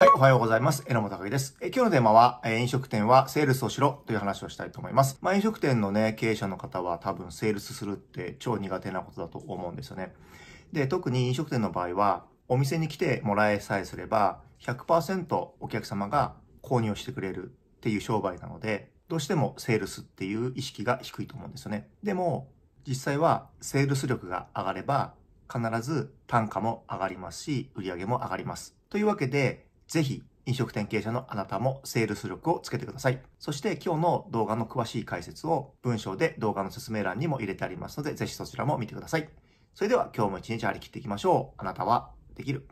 はい、おはようございます。榎本隆です。え今日のテーマは、え飲食店はセールスをしろという話をしたいと思います。まあ、飲食店のね、経営者の方は多分セールスするって超苦手なことだと思うんですよね。で、特に飲食店の場合は、お店に来てもらえさえすれば100、100%お客様が購入をしてくれるっていう商売なので、どうしてもセールスっていう意識が低いと思うんですよね。でも、実際はセールス力が上がれば必ず単価も上がりますし、売り上げも上がります。というわけで、ぜひ飲食店経営者のあなたもセールス力をつけてください。そして今日の動画の詳しい解説を文章で動画の説明欄にも入れてありますので、ぜひそちらも見てください。それでは今日も一日張り切っていきましょう。あなたはできる。